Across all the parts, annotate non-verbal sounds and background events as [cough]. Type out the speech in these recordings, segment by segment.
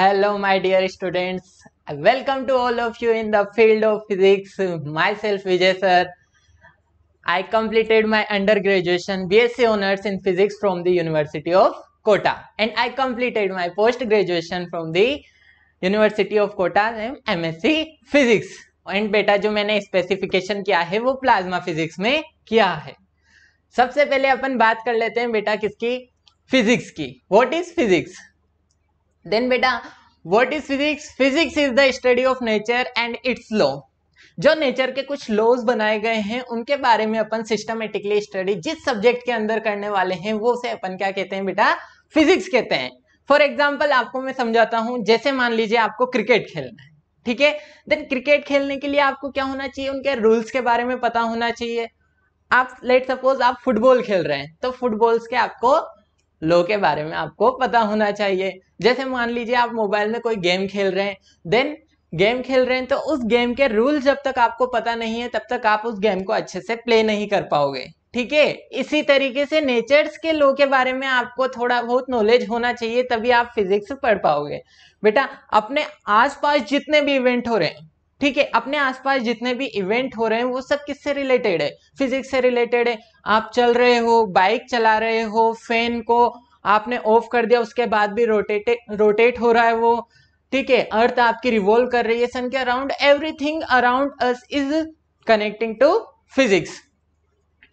hello my dear students welcome to all of you in the field of physics myself Vijay sir I completed my under graduation BSc honours in physics from the university of Kota and I completed my post graduation from the university of Kota M S physics and बेटा जो मैंने specification किया है वो plasma physics में किया है सबसे पहले अपन बात कर लेते हैं बेटा किसकी फिजिक्स की वॉट इज फिजिक्स देन बेटा what is physics physics is the study of nature and its law जो नेचर के कुछ लॉज बनाए गए हैं उनके बारे में अपन सिस्टमेटिकली स्टडी जिस सब्जेक्ट के अंदर करने वाले हैं वो उसे अपन क्या कहते हैं बेटा फिजिक्स कहते हैं फॉर एग्जाम्पल आपको मैं समझाता हूं जैसे मान लीजिए आपको क्रिकेट खेलना है ठीक है देन क्रिकेट खेलने के लिए आपको क्या होना चाहिए उनके रूल्स के बारे में पता होना चाहिए आप लेट सपोज आप फुटबॉल खेल रहे हैं तो फुटबॉल्स के आपको लो के बारे में आपको पता होना चाहिए जैसे मान लीजिए आप मोबाइल में कोई गेम खेल रहे हैं देन गेम खेल रहे हैं तो उस गेम के रूल जब तक आपको पता नहीं है तब तक आप उस गेम को अच्छे से प्ले नहीं कर पाओगे ठीक है इसी तरीके से नेचर्स के लो के बारे में आपको थोड़ा बहुत नॉलेज होना चाहिए तभी आप फिजिक्स पढ़ पाओगे बेटा अपने आसपास जितने भी इवेंट हो रहे हैं ठीक है अपने आसपास जितने भी इवेंट हो रहे हैं वो सब किससे रिलेटेड है फिजिक्स से रिलेटेड है आप चल रहे हो बाइक चला रहे हो फैन को आपने ऑफ कर दिया उसके बाद भी रोटेट रोटेट हो रहा है वो ठीक है अर्थ आपकी रिवॉल्व कर रही है सन के around everything around us is connecting to physics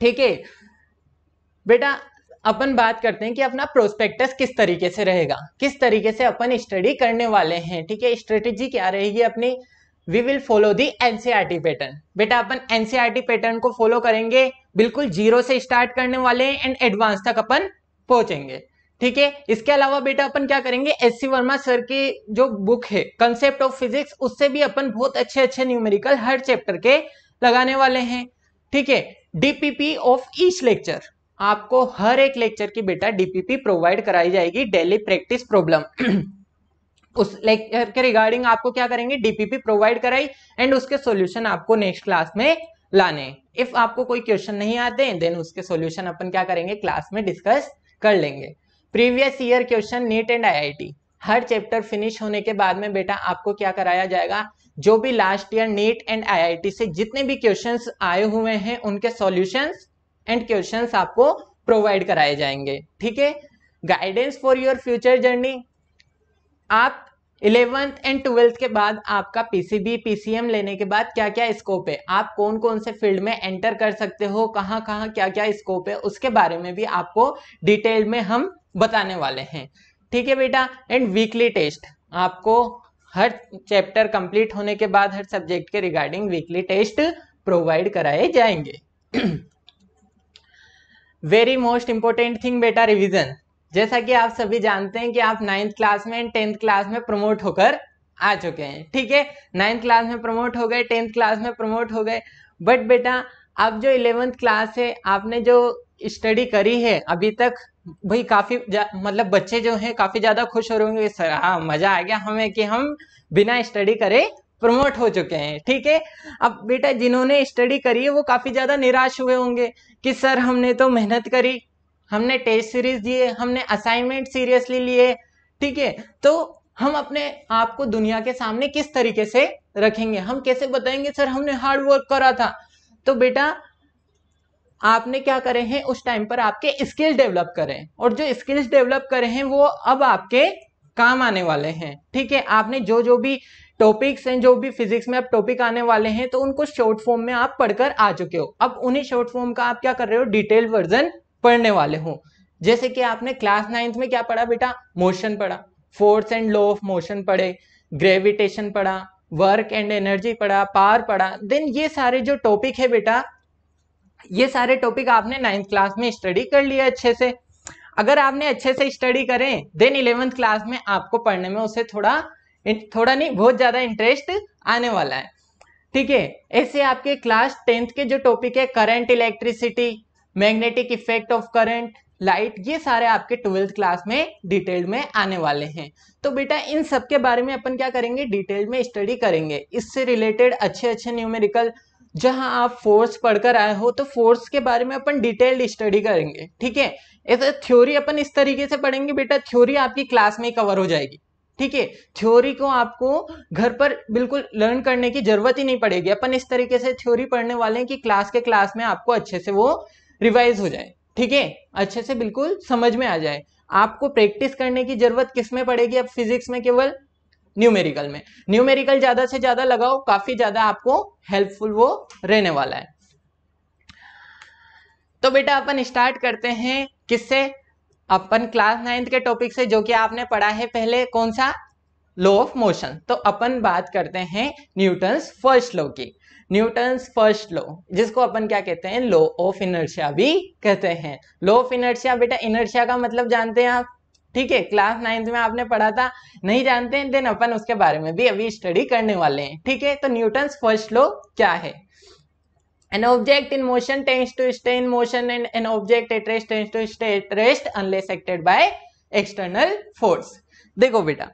ठीक है बेटा अपन बात करते हैं कि अपना प्रोस्पेक्टस किस तरीके से रहेगा किस तरीके से अपन स्टडी करने वाले हैं ठीक है स्ट्रेटेजी क्या रहेगी अपनी we will follow the NCERT pattern बेटा अपन एनसीईआरटी पैटर्न e को फॉलो करेंगे बिल्कुल जीरो से स्टार्ट करने वाले हैं एंड एडवांस तक अपन पहुंचेंगे ठीक है इसके अलावा बेटा अपन क्या करेंगे एस सी वर्मा सर की जो बुक है कंसेप्ट ऑफ फिजिक्स उससे भी अपन बहुत अच्छे अच्छे न्यूमेरिकल हर चैप्टर के लगाने वाले हैं ठीक है डीपीपी ऑफ ईच लेक्चर आपको हर एक लेक्चर की बेटा डीपीपी प्रोवाइड कराई जाएगी डेली प्रैक्टिस प्रॉब्लम उस लेक्चर के रिगार्डिंग आपको क्या करेंगे डीपीपी प्रोवाइड कराई एंड उसके सॉल्यूशन आपको नेक्स्ट क्लास में लाने इफ आपको कोई क्वेश्चन नहीं आते देन उसके सॉल्यूशन अपन क्या करेंगे क्लास में डिस्कस कर लेंगे previous year question NEET and IIT हर चैप्टर फिनिश होने के बाद में बेटा आपको क्या कराया जाएगा जो भी last year NEET and IIT से जितने भी क्वेश्चंस आए हुए हैं उनके सॉल्यूशंस एंड क्वेश्चंस आपको प्रोवाइड कराए जाएंगे ठीक है guidance for your future journey आप इलेवंथ एंड ट्वेल्थ के बाद आपका पीसीबी पीसीएम लेने के बाद क्या क्या स्कोप है आप कौन कौन से फील्ड में एंटर कर सकते हो कहाँ कहाँ क्या क्या स्कोप है उसके बारे में भी आपको डिटेल में हम बताने वाले हैं ठीक है बेटा एंड वीकली टेस्ट आपको हर चैप्टर कंप्लीट होने के बाद हर सब्जेक्ट के रिगार्डिंग वीकली टेस्ट प्रोवाइड कराए जाएंगे [clears throat] वेरी मोस्ट इंपॉर्टेंट थिंग बेटा रिविजन जैसा कि आप सभी जानते हैं कि आप नाइन्थ क्लास में एंड टेंथ क्लास में प्रमोट होकर आ चुके हैं ठीक है नाइन्थ क्लास में प्रमोट हो गए टेंथ क्लास में प्रमोट हो गए बट बेटा अब जो इलेवेंथ क्लास है आपने जो स्टडी करी है अभी तक भाई काफ़ी मतलब बच्चे जो हैं काफ़ी ज़्यादा खुश हो रहे होंगे सर हाँ मज़ा आ गया हमें कि हम बिना स्टडी करे प्रमोट हो चुके हैं ठीक है अब बेटा जिन्होंने स्टडी करी है वो काफ़ी ज़्यादा निराश हुए होंगे कि सर हमने तो मेहनत करी हमने टेस्ट सीरीज दिए हमने असाइनमेंट सीरियसली लिए ठीक है तो हम अपने आप को दुनिया के सामने किस तरीके से रखेंगे हम कैसे बताएंगे सर हमने हार्ड वर्क करा था तो बेटा आपने क्या करे हैं उस टाइम पर आपके स्किल डेवलप करें और जो स्किल्स डेवलप करे हैं वो अब आपके काम आने वाले हैं ठीक है आपने जो जो भी टॉपिक्स हैं जो भी फिजिक्स में अब टॉपिक आने वाले हैं तो उनको शॉर्ट फॉर्म में आप पढ़कर आ चुके हो अब उन्हीं शॉर्ट फॉर्म का आप क्या कर रहे हो डिटेल वर्जन पढ़ने वाले हों जैसे कि आपने क्लास नाइन्थ में क्या पढ़ा बेटा मोशन पढ़ा force and law of motion पढ़े ग्रेविटेशन पढ़ा वर्क एंड एनर्जी पढ़ा पावर पढ़ा देन ये सारे जो टॉपिक है बेटा ये सारे टॉपिक आपने नाइन्थ क्लास में स्टडी कर लिया अच्छे से अगर आपने अच्छे से स्टडी करें देन इलेवेंथ क्लास में आपको पढ़ने में उसे थोड़ा थोड़ा नहीं बहुत ज़्यादा इंटरेस्ट आने वाला है ठीक है ऐसे आपके क्लास टेंथ के जो टॉपिक है current electricity magnetic effect of current light ये सारे आपके ट्वेल्थ क्लास में डिटेल में आने वाले हैं तो बेटा इन सब के बारे में अपन क्या करेंगे डिटेल में स्टडी करेंगे इससे रिलेटेड अच्छे अच्छे न्यूमेरिकल जहां आप फोर्स पढ़कर आए हो तो फोर्स के बारे में अपन डिटेल्ड स्टडी करेंगे ठीक है ऐसे थ्योरी अपन इस तरीके से पढ़ेंगे बेटा थ्योरी आपकी क्लास में ही कवर हो जाएगी ठीक है थ्योरी को आपको घर पर बिल्कुल लर्न करने की जरूरत ही नहीं पड़ेगी अपन इस तरीके से थ्योरी पढ़ने वाले हैं कि क्लास के क्लास में आपको अच्छे से वो रिवाइज हो जाए ठीक है अच्छे से बिल्कुल समझ में आ जाए आपको प्रैक्टिस करने की जरूरत किस में पड़ेगी अब फिजिक्स में केवल न्यूमेरिकल में न्यूमेरिकल ज्यादा से ज्यादा लगाओ काफी ज्यादा आपको हेल्पफुल वो रहने वाला है तो बेटा अपन स्टार्ट करते हैं किससे अपन क्लास नाइन्थ के टॉपिक से जो कि आपने पढ़ा है पहले कौन सा लॉ ऑफ मोशन तो अपन बात करते हैं न्यूटन्स फर्स्ट लॉ की न्यूटन फर्स्ट लॉ जिसको अपन क्या कहते हैं लॉ ऑफ इनर्शिया भी कहते हैं लॉ ऑफ इनर्शिया बेटा इनर्शिया का मतलब जानते हैं आप ठीक है क्लास नाइन्थ में आपने पढ़ा था नहीं जानते हैं देन अपन उसके बारे में भी अभी स्टडी करने वाले हैं ठीक है तो न्यूटन फर्स्ट लॉ क्या है an object in motion tends to stay in motion and an object at rest tends to stay at rest unless acted by external force देखो बेटा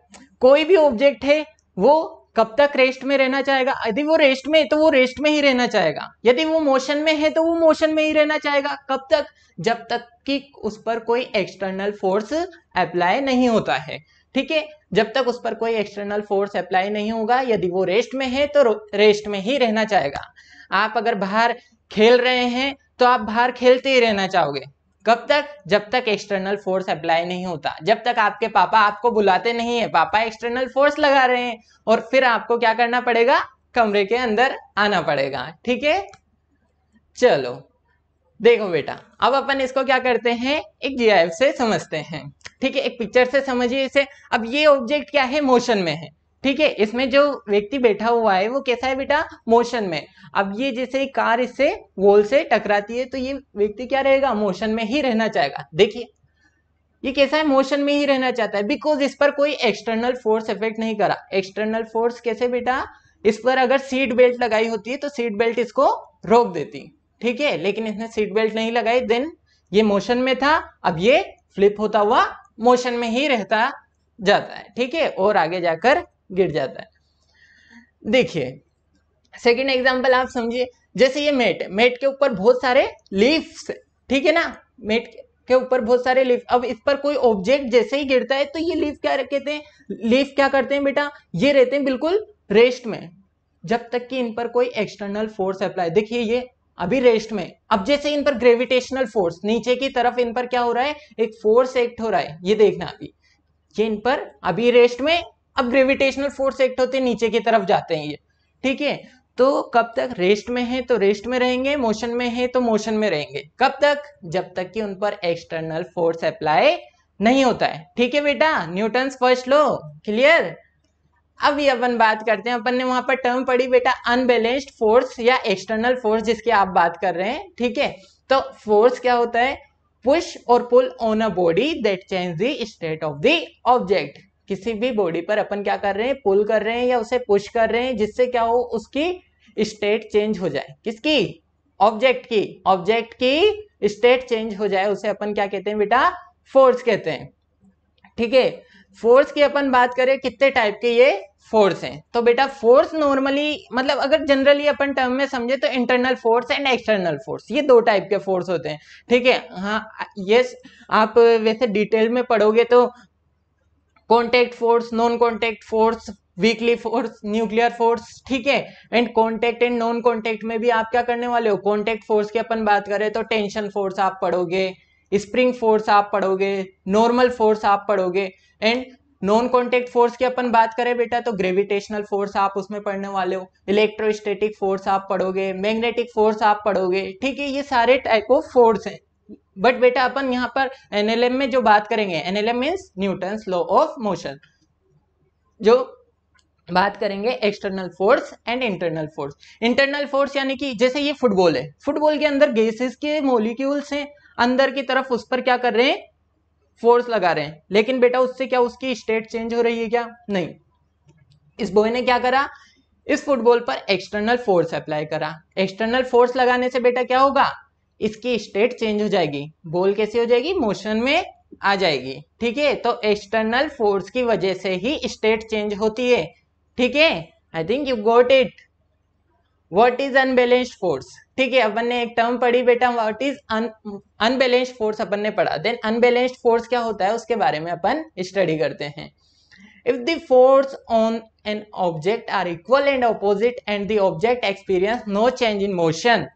कोई भी ऑब्जेक्ट है वो कब तक रेस्ट में रहना चाहेगा यदि वो रेस्ट में है तो वो रेस्ट में ही रहना चाहेगा यदि वो मोशन में है तो वो मोशन में ही रहना चाहेगा कब तक जब तक कि उस पर कोई एक्सटर्नल फोर्स अप्लाई नहीं होता है ठीक है जब तक उस पर कोई एक्सटर्नल फोर्स अप्लाई नहीं होगा यदि वो रेस्ट में है तो रेस्ट में ही रहना चाहेगा आप अगर बाहर खेल रहे हैं तो आप बाहर खेलते ही रहना चाहोगे कब तक जब तक एक्सटर्नल फोर्स अप्लाई नहीं होता जब तक आपके पापा आपको बुलाते नहीं है पापा एक्सटर्नल फोर्स लगा रहे हैं और फिर आपको क्या करना पड़ेगा कमरे के अंदर आना पड़ेगा ठीक है चलो देखो बेटा अब अपन इसको क्या करते हैं एक जीआईएफ से समझते हैं ठीक है एक पिक्चर से समझिए इसे अब ये ऑब्जेक्ट क्या है मोशन में है ठीक है इसमें जो व्यक्ति बैठा हुआ है वो कैसा है बेटा मोशन में अब ये जैसे कार इससे वॉल से टकराती है तो ये व्यक्ति क्या रहेगा मोशन में ही रहना चाहेगा देखिए ये कैसा है मोशन में ही रहना चाहता है बिकॉज इस पर कोई एक्सटर्नल फोर्स इफेक्ट नहीं करा एक्सटर्नल फोर्स कैसे बेटा इस पर अगर सीट बेल्ट लगाई होती है तो सीट बेल्ट इसको रोक देती ठीक है लेकिन इसने सीट बेल्ट नहीं लगाई देन ये मोशन में था अब ये फ्लिप होता हुआ मोशन में ही रहता जाता है ठीक है और आगे जाकर गिर जाता है देखिए सेकेंड एग्जाम्पल आप समझिए जैसे ये मेट मेट के ऊपर बहुत सारे लीव्स ठीक है ना मेट के ऊपर बहुत सारे लीफ अब इस पर कोई ऑब्जेक्ट जैसे ही गिरता है तो ये लीफ क्या कहते हैं लीफ क्या करते हैं बेटा ये रहते हैं बिल्कुल रेस्ट में जब तक कि इन पर कोई एक्सटर्नल फोर्स अप्लाई देखिए ये अभी रेस्ट में अब जैसे इन पर ग्रेविटेशनल फोर्स नीचे की तरफ इन पर क्या हो रहा है एक फोर्स एक्ट हो रहा है ये देखना अभी ये इन पर अभी रेस्ट में अब ग्रेविटेशनल फोर्स एक्ट होते नीचे की तरफ जाते हैं ये ठीक है तो कब तक रेस्ट में है तो रेस्ट में रहेंगे मोशन में है तो मोशन में रहेंगे कब तक जब तक कि उन पर एक्सटर्नल फोर्स अप्लाई नहीं होता है ठीक है बेटा न्यूटन फर्स्ट लो क्लियर अब ये अपन बात करते हैं अपन ने वहां पर टर्म पढ़ी बेटा अनबैलेंस्ड फोर्स या एक्सटर्नल फोर्स जिसकी आप बात कर रहे हैं ठीक है तो फोर्स क्या होता है पुश और pull on a body that change the state of the object किसी भी बॉडी पर अपन क्या कर रहे हैं पुल कर रहे हैं या उसे पुश कर रहे हैं जिससे क्या हो उसकी स्टेट चेंज हो जाए किसकी ऑब्जेक्ट की ऑब्जेक्ट की स्टेट चेंज हो जाए उसे अपन क्या कहते हैं बेटा फोर्स कहते हैं ठीक है फोर्स की अपन बात करें कितने टाइप के ये फोर्स हैं तो बेटा फोर्स नॉर्मली मतलब अगर जनरली अपन टर्म में समझे तो internal force and external force ये दो टाइप के फोर्स होते हैं ठीक है हाँ यस आप वैसे डिटेल में पढ़ोगे तो contact force non contact force weakly force nuclear force ठीक है and contact and non contact में भी आप क्या करने वाले हो कॉन्टेक्ट फोर्स की अपन बात करें तो टेंशन फोर्स आप पढ़ोगे स्प्रिंग फोर्स आप पढ़ोगे नॉर्मल फोर्स आप पढ़ोगे एंड नॉन कॉन्टेक्ट फोर्स की अपन बात करें बेटा तो ग्रेविटेशनल फोर्स आप उसमें पढ़ने वाले हो इलेक्ट्रोस्टेटिक फोर्स आप पढ़ोगे मैग्नेटिक फोर्स आप पढ़ोगे ठीक है ये सारे टाइप ऑफ फोर्स हैं बट बेटा अपन यहाँ पर एनएलएम में जो बात करेंगे NLM means Newton law of motion जो बात करेंगे external force and internal force internal force यानी कि जैसे ये फुटबॉल है फुटबॉल के अंदर गैसेस के मोलिक्यूल्स हैं अंदर की तरफ उस पर क्या कर रहे हैं फोर्स लगा रहे हैं लेकिन बेटा उससे क्या उसकी स्टेट चेंज हो रही है क्या नहीं इस बॉय ने क्या करा इस फुटबॉल पर एक्सटर्नल फोर्स अप्लाई करा एक्सटर्नल फोर्स लगाने से बेटा क्या होगा इसकी स्टेट चेंज हो जाएगी बॉल कैसे हो जाएगी मोशन में आ जाएगी ठीक है तो एक्सटर्नल फोर्स की वजह से ही स्टेट चेंज होती है ठीक है I think you got it what is unbalanced force ठीक है अपन ने एक टर्म पढ़ी बेटा वॉट इज अनबैलेंस्ड फोर्स अपन ने पढ़ा देन अनबैलेंस्ड फोर्स क्या होता है उसके बारे में अपन स्टडी करते हैं if the force on an object are equal and opposite and the object experience no change in motion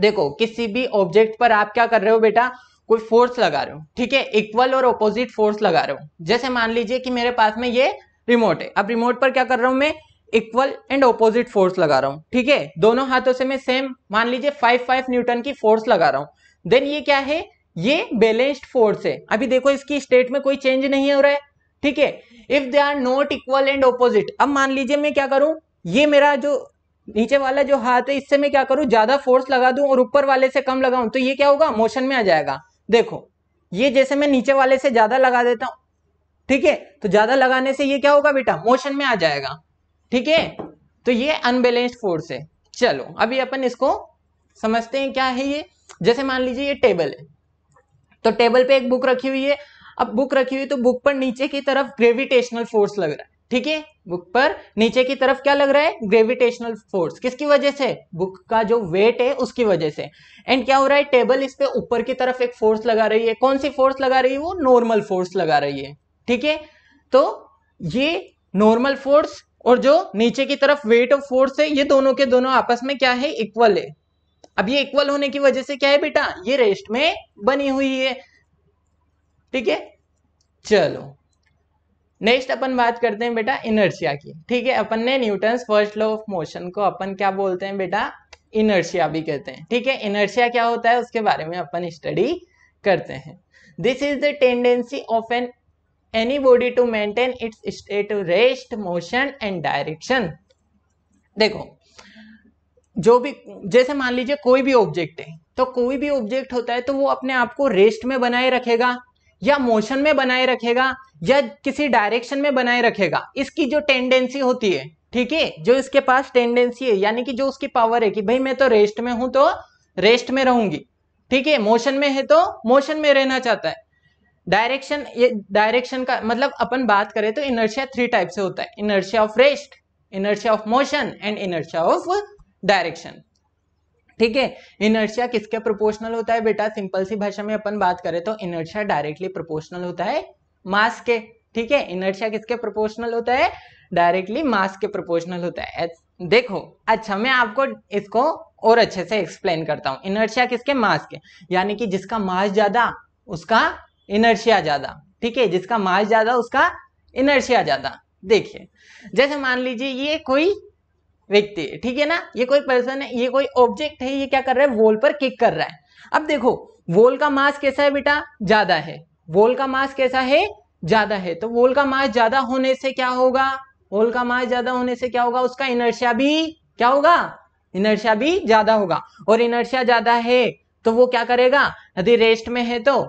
देखो किसी भी ऑब्जेक्ट पर आप क्या कर रहे हो बेटा कोई फोर्स लगा रहे हो ठीक है इक्वल और ऑपोजिट फोर्स लगा रहे हो जैसे मान लीजिए कि मेरे पास में ये रिमोट है अब रिमोट पर क्या कर रहा हूं मैं इक्वल एंड ऑपोजिट फोर्स लगा रहा हूँ ठीक है दोनों हाथों से मैं सेम मान लीजिए फाइव फाइव न्यूटन की फोर्स लगा रहा हूँ देन ये क्या है ये बैलेंस्ड फोर्स है अभी देखो इसकी स्टेट में कोई चेंज नहीं हो रहा है ठीक है if they are not equal and opposite अब मान लीजिए मैं क्या करूं ये मेरा जो नीचे वाला जो हाथ है इससे मैं क्या करूं ज़्यादा फोर्स लगा दूं और ऊपर वाले से कम लगाऊं तो ये क्या होगा मोशन में आ जाएगा देखो ये जैसे मैं नीचे वाले से ज़्यादा लगा देता हूं ठीक है तो ज़्यादा लगाने से ये क्या होगा बेटा मोशन में आ जाएगा ठीक है तो ये अनबेलेंस्ड फोर्स है चलो अभी अपन इसको समझते हैं क्या है ये जैसे मान लीजिए ये टेबल है तो टेबल पे एक बुक रखी हुई है अब बुक रखी हुई तो बुक पर नीचे की तरफ ग्रेविटेशनल फोर्स लग रहा है ठीक है बुक पर नीचे की तरफ क्या लग रहा है ग्रेविटेशनल फोर्स किसकी वजह से बुक का जो वेट है उसकी वजह से एंड क्या हो रहा है टेबल इस पे ऊपर की तरफ एक फोर्स लगा रही है कौन सी फोर्स लगा रही है वो नॉर्मल फोर्स लगा रही है ठीक है तो ये नॉर्मल फोर्स और जो नीचे की तरफ वेट ऑफ फोर्स है ये दोनों के दोनों आपस में क्या है इक्वल है अब ये इक्वल होने की वजह से क्या है बेटा ये रेस्ट में बनी हुई है ठीक है चलो नेक्स्ट अपन बात करते हैं बेटा इनर्शिया की ठीक है अपन ने Newton first law of motion को अपन क्या बोलते हैं बेटा इनर्शिया भी कहते हैं ठीक है इनर्शिया क्या होता है उसके बारे में अपन स्टडी करते हैं this is the tendency of an any body to maintain its state rest motion and direction देखो जो भी जैसे मान लीजिए कोई भी ऑब्जेक्ट है तो कोई भी ऑब्जेक्ट होता है तो वो अपने आप को रेस्ट में बनाए रखेगा या मोशन में बनाए रखेगा या किसी डायरेक्शन में बनाए रखेगा इसकी जो टेंडेंसी होती है ठीक है जो इसके पास टेंडेंसी है यानी कि जो उसकी पावर है कि भाई मैं तो रेस्ट में हूं तो रेस्ट में रहूंगी ठीक है मोशन में है तो मोशन में रहना चाहता है डायरेक्शन ये डायरेक्शन का मतलब अपन बात करें तो इनर्शिया थ्री टाइप से होता है inertia of rest inertia of motion and inertia of direction ठीक है इनर्शिया किसके प्रोपोर्शनल होता है बेटा सिंपल सी भाषा में अपन बात करें तो इनर्शिया डायरेक्टली प्रोपोर्शनल होता है मास के ठीक है इनर्शिया किसके प्रोपोर्शनल होता है डायरेक्टली मास के प्रोपोर्शनल होता है देखो अच्छा मैं आपको इसको और अच्छे से एक्सप्लेन करता हूँ इनर्शिया किसके मास के यानी कि जिसका मास ज्यादा उसका इनर्शिया ज्यादा ठीक है जिसका मास ज्यादा उसका इनर्शिया ज्यादा देखिए जैसे मान लीजिए ये कोई व्यक्ति ठीक है ना ये कोई पर्सन है ये कोई ऑब्जेक्ट है ये क्या कर रहा है वॉल पर किक कर रहा है अब देखो वॉल का मास कैसा है बेटा ज्यादा है वॉल का मास कैसा है ज्यादा है तो वॉल का मास ज्यादा होने से क्या होगा वॉल का मास ज्यादा होने से क्या होगा उसका इनर्शिया भी क्या होगा इनर्शिया भी ज्यादा होगा और इनर्शिया ज्यादा है तो वो क्या करेगा यदि रेस्ट में है तो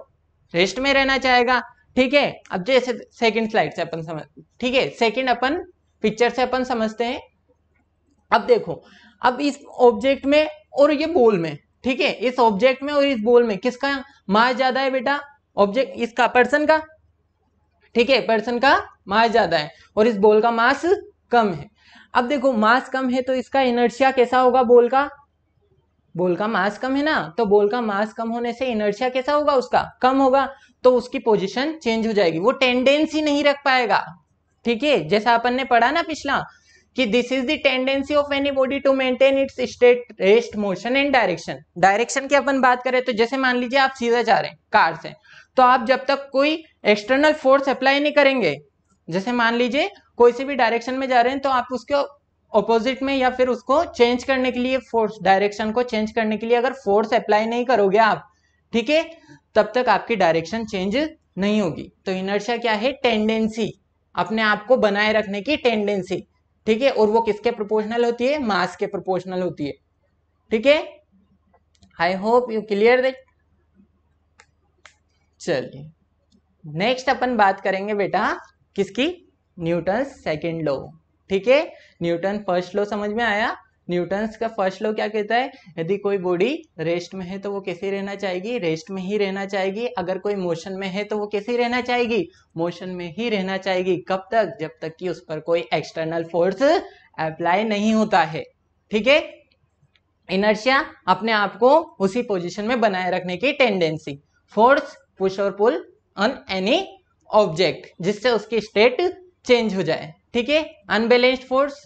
रेस्ट में रहना चाहेगा ठीक है अब जैसे सेकंड स्लाइड से अपन समझ ठीक है सेकंड अपन पिक्चर से अपन समझते हैं अब देखो अब इस ऑब्जेक्ट में और ये बोल में ठीक है इस ऑब्जेक्ट में और इस बोल में किसका मास ज्यादा है बेटा ऑब्जेक्ट इसका पर्सन का ठीक है पर्सन का मास ज्यादा है और इस बोल का मास कम है अब देखो मास कम है तो इसका इनर्शिया कैसा होगा बोल का बोल का मास कम है ना तो बोल का मास कम होने से इनर्शिया कैसा होगा उसका कम होगा तो उसकी पोजिशन चेंज हो जाएगी वो टेंडेंसी नहीं रख पाएगा ठीक है जैसा अपन ने पढ़ा ना पिछला कि this is the tendency of any body to maintain its state rest motion and direction direction की अपन बात करें तो जैसे मान लीजिए आप सीधा जा रहे हैं कार से तो आप जब तक कोई एक्सटर्नल फोर्स अप्लाई नहीं करेंगे जैसे मान लीजिए कोई से भी डायरेक्शन में जा रहे हैं तो आप उसके ऑपोजिट में या फिर उसको चेंज करने के लिए फोर्स डायरेक्शन को चेंज करने के लिए अगर फोर्स अप्लाई नहीं करोगे आप ठीक है तब तक आपकी डायरेक्शन चेंज नहीं होगी तो इनर्शिया क्या है टेंडेंसी अपने आप को बनाए रखने की टेंडेंसी ठीक है और वो किसके प्रोपोर्शनल होती है मास के प्रोपोर्शनल होती है ठीक है I hope you clear that चलिए नेक्स्ट अपन बात करेंगे बेटा किसकी न्यूटन सेकेंड लॉ ठीक है न्यूटन फर्स्ट लॉ समझ में आया न्यूटन्स का फर्स्ट लॉ क्या कहता है यदि कोई बॉडी रेस्ट में है तो वो कैसे रहना चाहेगी रेस्ट में ही रहना चाहेगी अगर कोई मोशन में है तो वो कैसे रहना चाहेगी मोशन में ही रहना चाहेगी कब तक जब तक कि उस पर कोई एक्सटर्नल फोर्स अप्लाई नहीं होता है ठीक है इनर्शिया अपने आप को उसी पोजिशन में बनाए रखने की टेंडेंसी फोर्स पुश और पुल ऑन एनी ऑब्जेक्ट जिससे उसकी स्टेट चेंज हो जाए ठीक है अनबेलेंस्ड फोर्स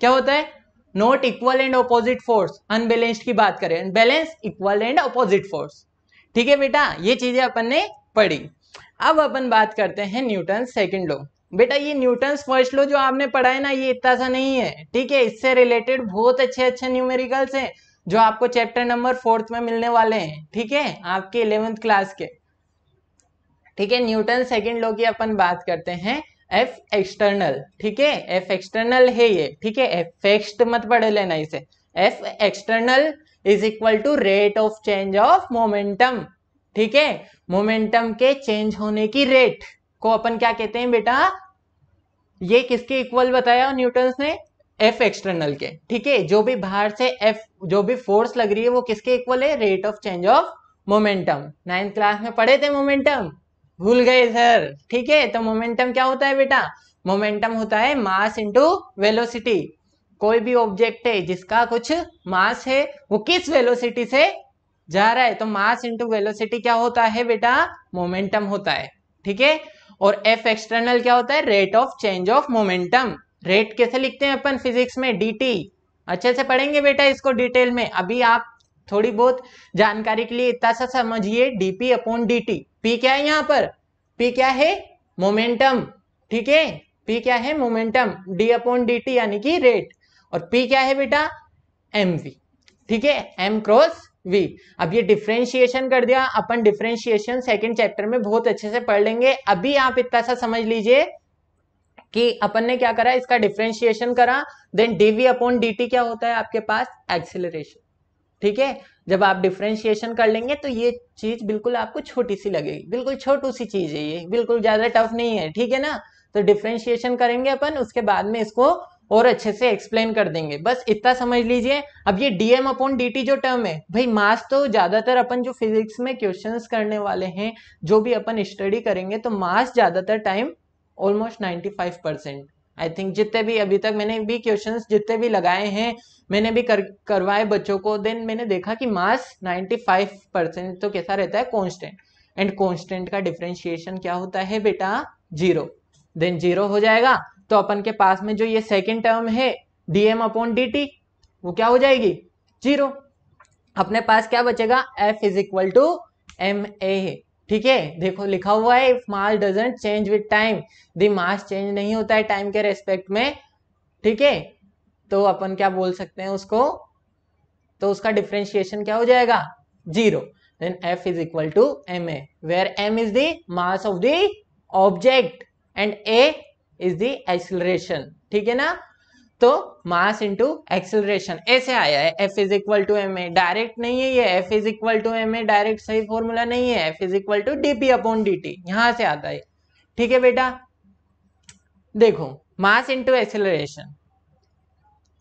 क्या होता है not equal and opposite force unbalanced की बात करें balance equal and opposite force ठीक है बेटा ये चीजें अपन ने पढ़ी अब अपन बात करते हैं न्यूटन सेकेंड लॉ बेटा ये न्यूटन फर्स्ट लॉ जो आपने पढ़ा है ना ये इतना सा नहीं है ठीक है इससे रिलेटेड बहुत अच्छे अच्छे न्यूमेरिकल्स हैं जो आपको चैप्टर नंबर फोर्थ में मिलने वाले हैं ठीक है आपके इलेवेंथ क्लास के ठीक है न्यूटन सेकेंड लॉ की अपन बात करते हैं एफ एक्सटर्नल ठीक है एफ एक्सटर्नल है ये ठीक है एफ एक्सट मत पढ़ लेना इसे F external is equal to rate of change of momentum ठीक है मोमेंटम के चेंज होने की रेट को अपन क्या कहते हैं बेटा ये किसके इक्वल बताया न्यूटन ने एफ एक्सटर्नल के ठीक है जो भी बाहर से एफ जो भी फोर्स लग रही है वो किसके इक्वल है rate of change of momentum ninth class में पढ़े थे मोमेंटम भूल गए सर ठीक है तो मोमेंटम क्या होता है बेटा मोमेंटम होता है मास इंटू वेलोसिटी कोई भी ऑब्जेक्ट है जिसका कुछ मास है वो किस वेलोसिटी से जा रहा है तो मास इंटू वेलोसिटी क्या होता है बेटा मोमेंटम होता है ठीक है और एफ एक्सटर्नल क्या होता है rate of change of momentum rate कैसे लिखते हैं अपन फिजिक्स में डी अच्छे से पढ़ेंगे बेटा इसको डिटेल में अभी आप थोड़ी बहुत जानकारी के लिए इतना सा समझिए डीपी अपॉन डीटी पी क्या है यहाँ पर पी क्या है मोमेंटम ठीक है पी क्या है मोमेंटम डी अपॉन डी यानी कि रेट और पी क्या है बेटा एम ठीक है एम क्रॉस वी अब ये डिफ्रेंशिएशन कर दिया अपन डिफ्रेंशिएशन सेकेंड चैप्टर में बहुत अच्छे से पढ़ लेंगे अभी आप इतना सा समझ लीजिए कि अपन ने क्या करा इसका डिफ्रेंशिएशन करा देन डीवी अपॉन डीटी क्या होता है आपके पास एक्सिलरेशन ठीक है जब आप डिफ्रेंशिएशन कर लेंगे तो ये चीज बिल्कुल आपको छोटी सी लगेगी बिल्कुल छोटू सी चीज है ये बिल्कुल ज्यादा टफ नहीं है ठीक है ना तो डिफ्रेंशिएशन करेंगे अपन उसके बाद में इसको और अच्छे से एक्सप्लेन कर देंगे बस इतना समझ लीजिए अब ये डीएम अपॉन डीटी जो टर्म है भाई मास तो ज्यादातर अपन जो फिजिक्स में क्वेश्चंस करने वाले हैं जो भी अपन स्टडी करेंगे तो मास ज्यादातर time almost 95 percent I think जितने भी अभी तक मैंने भी क्वेश्चन जितने भी लगाए हैं मैंने भी कर करवाए बच्चों को देन मैंने देखा कि मास 95 परसेंट तो कैसा रहता है कॉन्स्टेंट एंड कॉन्स्टेंट का डिफ्रेंशिएशन क्या होता है बेटा जीरो देन जीरो हो जाएगा तो अपन के पास में जो ये सेकेंड टर्म है डीएम अपॉन डी वो क्या हो जाएगी जीरो अपने पास क्या बचेगा F is equal to M A ठीक है देखो लिखा हुआ है if mass doesn't change with time the mass चेंज नहीं होता है टाइम के रेस्पेक्ट में ठीक है तो अपन क्या बोल सकते हैं उसको तो उसका डिफ्रेंशिएशन क्या हो जाएगा zero then F is equal to M A where M is the mass of the object and A is the acceleration ठीक है ना तो मास इंटू एक्सेलरेशन ऐसे आया है F is equal to M A direct नहीं है ये F is equal to M A direct सही फॉर्मूला नहीं है F is equal to D P upon D T यहां से आता है ठीक है बेटा देखो मास इंटू एक्सेलरेशन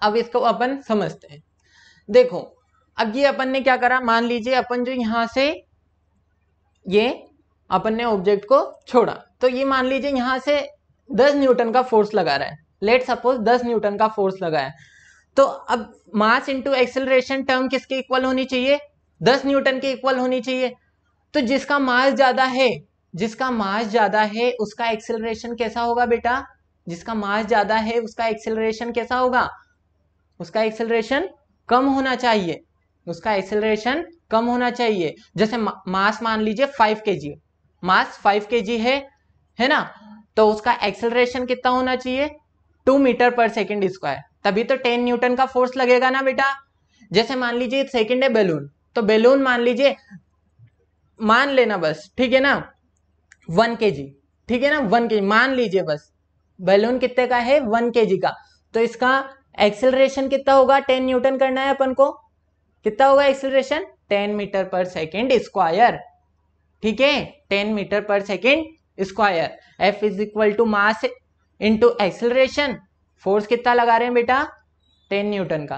अब इसको अपन समझते हैं देखो अब ये अपन ने क्या करा मान लीजिए अपन जो यहां से ये अपन ने ऑब्जेक्ट को छोड़ा तो ये मान लीजिए यहां से दस न्यूटन का फोर्स लगा रहा है लेट सपोज दस न्यूटन का फोर्स लगा है तो अब मास इंटू एक्सेलरेशन टर्म किसके इक्वल होनी चाहिए दस न्यूटन के इक्वल होनी चाहिए तो जिसका मास ज्यादा है जिसका मास ज्यादा है उसका एक्सेलरेशन कैसा होगा बेटा जिसका मास ज्यादा है उसका एक्सेलरेशन कैसा होगा उसका एक्सेलरेशन कम होना चाहिए उसका एक्सेलरेशन कम होना चाहिए जैसे मास मान लीजिए फाइव के मास फाइव के है है ना तो उसका एक्सेलरेशन कितना होना चाहिए two meter per second square तभी तो टेन न्यूटन का फोर्स लगेगा ना बेटा जैसे मान लीजिए सेकेंड है बैलून तो बेलून मान लीजिए मान लेना बस ठीक है ना वन के जी ठीक है ना वन के मान लीजिए बस बैलून कितने का है वन के जी का तो इसका एक्सेलरेशन कितना होगा टेन न्यूटन करना है अपन को कितना होगा acceleration ten meter per second square ठीक है ten meter per second square F is equal to mass into acceleration force कितना लगा रहे हैं बेटा टेन न्यूटन का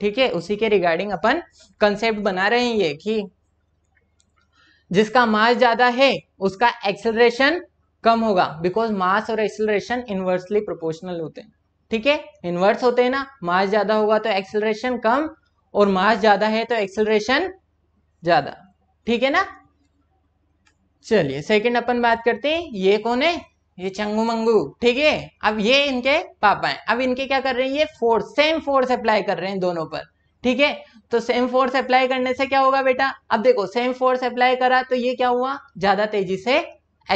ठीक है उसी के रिगार्डिंग अपन कंसेप्ट बना रहे हैं ये कि जिसका मास ज्यादा है उसका एक्सेलरेशन कम होगा बिकॉज मास और एक्सलरेशन इन्वर्सली प्रोपोर्शनल होते हैं ठीक है इन्वर्स होते हैं ना मास ज्यादा होगा तो एक्सेलरेशन कम और मास ज्यादा है तो एक्सलरेशन ज्यादा ठीक है ना चलिए सेकंड अपन बात करते हैं ये कौन है ये चंगू मंगू ठीक है अब ये इनके पापा हैं अब इनके क्या कर रहे हैं ये फोर्स सेम फोर्स अप्लाई कर रहे हैं दोनों पर ठीक है तो सेम फोर्स अप्लाई करने से क्या होगा बेटा अब देखो सेम फोर्स अप्लाई करा तो ये क्या हुआ ज्यादा तेजी से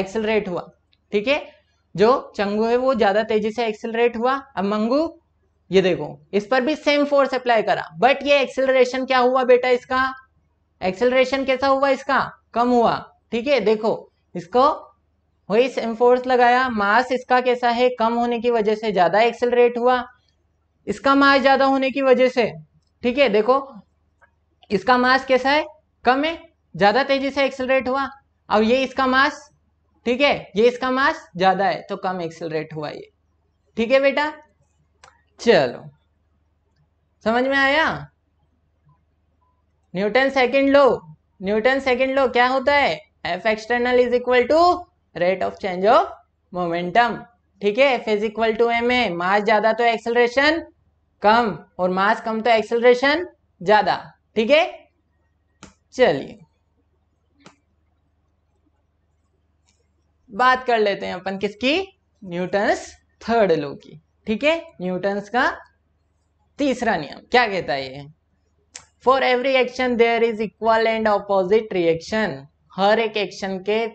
एक्सेलरेट हुआ ठीक है जो चंगू है वो ज्यादा तेजी से एक्सेलरेट हुआ अब मंगू ये देखो इस पर भी सेम फोर्स अप्लाई करा बट ये एक्सेलरेशन क्या हुआ बेटा इसका एक्सेलरेशन कैसा हुआ इसका कम हुआ ठीक है देखो इसको वेस फोर्स लगाया मास इसका कैसा है कम होने की वजह से ज्यादा एक्सेलरेट हुआ इसका मास ज्यादा होने की वजह से ठीक है देखो इसका मास कैसा है कम है ज्यादा तेजी से एक्सेलरेट हुआ और ये इसका मास ठीक है ये इसका मास ज्यादा है तो कम एक्सेलरेट हुआ ये ठीक है बेटा चलो समझ में आया Newton second law Newton second law क्या होता है F external is equal to rate of change of momentum ठीक है F is equal to M A mass ज्यादा तो एक्सेलरेशन कम और मास कम तो एक्सेलरेशन ज्यादा ठीक है चलिए बात कर लेते हैं अपन किसकी न्यूटन्स थर्ड लो की ठीक है न्यूटन्स का तीसरा नियम क्या कहता है ये for every action there is equal and opposite reaction हर एक एक्शन के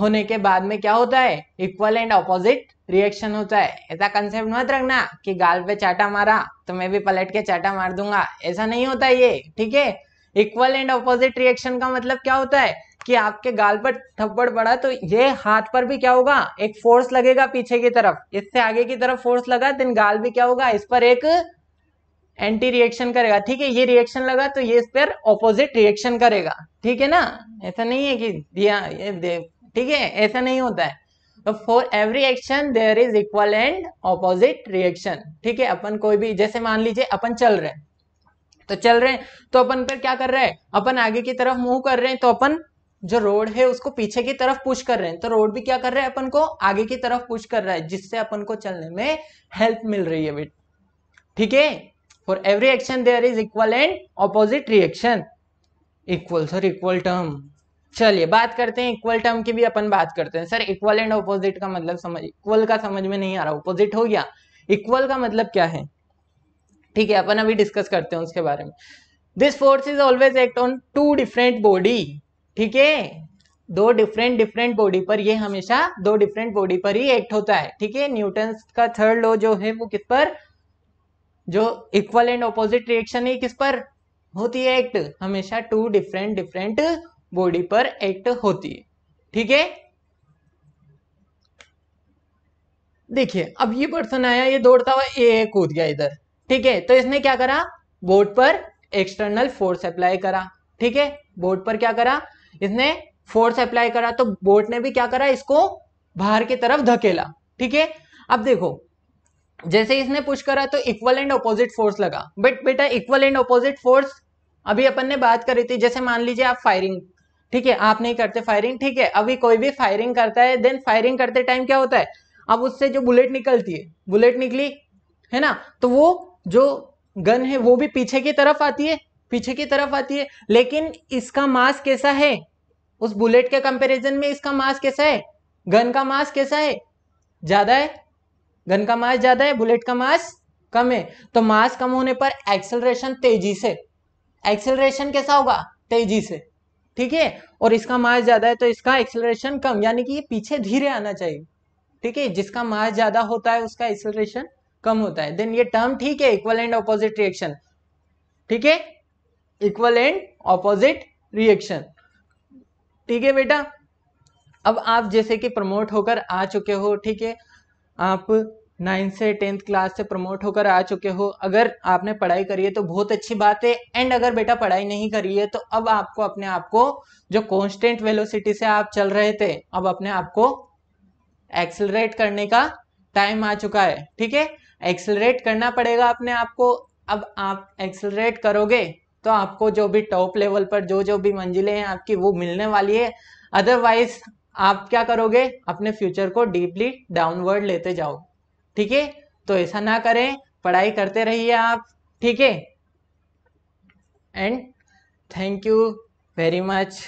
होने के बाद में क्या होता है इक्वल एंड ऑपोजिट रिएक्शन होता है ऐसा कंसेप्ट मत रखना कि गाल पे चाटा मारा तो मैं भी पलट के चाटा मार दूंगा ऐसा नहीं होता ये ठीक है इक्वल एंड ऑपोजिट रिएक्शन का मतलब क्या होता है कि आपके गाल पर थप्पड़ पड़ा तो ये हाथ पर भी क्या होगा एक फोर्स लगेगा पीछे की तरफ इससे आगे की तरफ फोर्स लगा देन गाल भी क्या होगा इस पर एक एंटी रिएक्शन करेगा ठीक है ये रिएक्शन लगा तो ये इस पर ऑपोजिट रिएक्शन करेगा ठीक है ना ऐसा नहीं है कि दिया ये ठीक है ऐसा नहीं होता है तो for every action there is equal and opposite reaction ठीक है अपन कोई भी जैसे मान लीजिए अपन चल रहे हैं तो चल रहे हैं तो अपन पर क्या कर रहे हैं अपन आगे की तरफ मूव कर रहे हैं तो अपन जो रोड है उसको पीछे की तरफ पुश कर रहे हैं तो रोड भी क्या कर रहा है अपन को आगे की तरफ पुश कर रहा है जिससे अपन को चलने में हेल्प मिल रही है बेट ठीक है for every action there is equal and opposite reaction equal sir equal term चलिए बात करते हैं इक्वल टर्म की भी अपन बात करते हैं सर इक्वल एंड ऑपोजिट का मतलब समझ इक्वल का समझ में नहीं आ रहा ऑपोजिट हो गया इक्वल का मतलब क्या है ठीक है अपन अभी डिस्कस करते हैं उसके बारे में this force is always act on two different body ठीक है दो डिफरेंट डिफरेंट बॉडी पर ये हमेशा दो डिफरेंट बॉडी पर ही एक्ट होता है ठीक है न्यूटन का थर्ड लॉ जो है वो किस पर जो इक्वल एंड ऑपोजिट रिएक्शन है किस पर होती है एक्ट हमेशा टू डिफरेंट डिफरेंट बॉडी पर एक्ट होती है ठीक है देखिए अब ये पर्सन आया ये दौड़ता हुआ ए कूद गया इधर ठीक है तो इसने क्या करा बोर्ड पर एक्सटर्नल फोर्स अप्लाई करा ठीक है बोर्ड पर क्या करा इसने फोर्स अप्लाई करा तो बोर्ड ने भी क्या करा इसको बाहर की तरफ धकेला ठीक है अब देखो जैसे इसने पुश करा तो इक्वल एंड ऑपोजिट फोर्स लगा बट बेटा इक्वल एंड ऑपोजिट फोर्स अभी अपन ने बात करी थी जैसे मान लीजिए आप फायरिंग ठीक है आप नहीं करते फायरिंग ठीक है अभी कोई भी फायरिंग करता है देन फायरिंग करते टाइम क्या होता है अब उससे जो बुलेट निकलती है बुलेट निकली है ना तो वो जो गन है वो भी पीछे की तरफ आती है पीछे की तरफ आती है लेकिन इसका मास कैसा है उस बुलेट के कंपैरिजन में इसका मास कैसा है गन का मास कैसा है ज्यादा है गन का मास ज्यादा है बुलेट का मास कम है तो मास कम होने पर एक्सेलरेशन तेजी से एक्सेलरेशन कैसा होगा तेजी से ठीक है और इसका मास ज्यादा है तो इसका एक्सेलरेशन कम यानी कि ये पीछे धीरे आना चाहिए ठीक है जिसका मास ज्यादा होता है उसका एक्सेलरेशन कम होता है देन ये टर्म ठीक है इक्वल एंड ऑपोजिट रिएक्शन ठीक है इक्वल एंड ऑपोजिट रिएक्शन ठीक है बेटा अब आप जैसे कि प्रमोट होकर आ चुके हो ठीक है आप नाइन्थ से टेंथ क्लास से प्रमोट होकर आ चुके हो अगर आपने पढ़ाई करी है तो बहुत अच्छी बात है एंड अगर बेटा पढ़ाई नहीं करी है तो अब आपको अपने आप को जो कॉन्स्टेंट वेलोसिटी से आप चल रहे थे अब अपने आप को एक्सेलरेट करने का टाइम आ चुका है ठीक है एक्सेलरेट करना पड़ेगा अपने आप को अब आप एक्सेलरेट करोगे तो आपको जो भी टॉप लेवल पर जो जो भी मंजिलें हैं आपकी वो मिलने वाली है अदरवाइज आप क्या करोगे अपने फ्यूचर को डीपली डाउनवर्ड लेते जाओ ठीक है तो ऐसा ना करें पढ़ाई करते रहिए आप ठीक है and thank you very much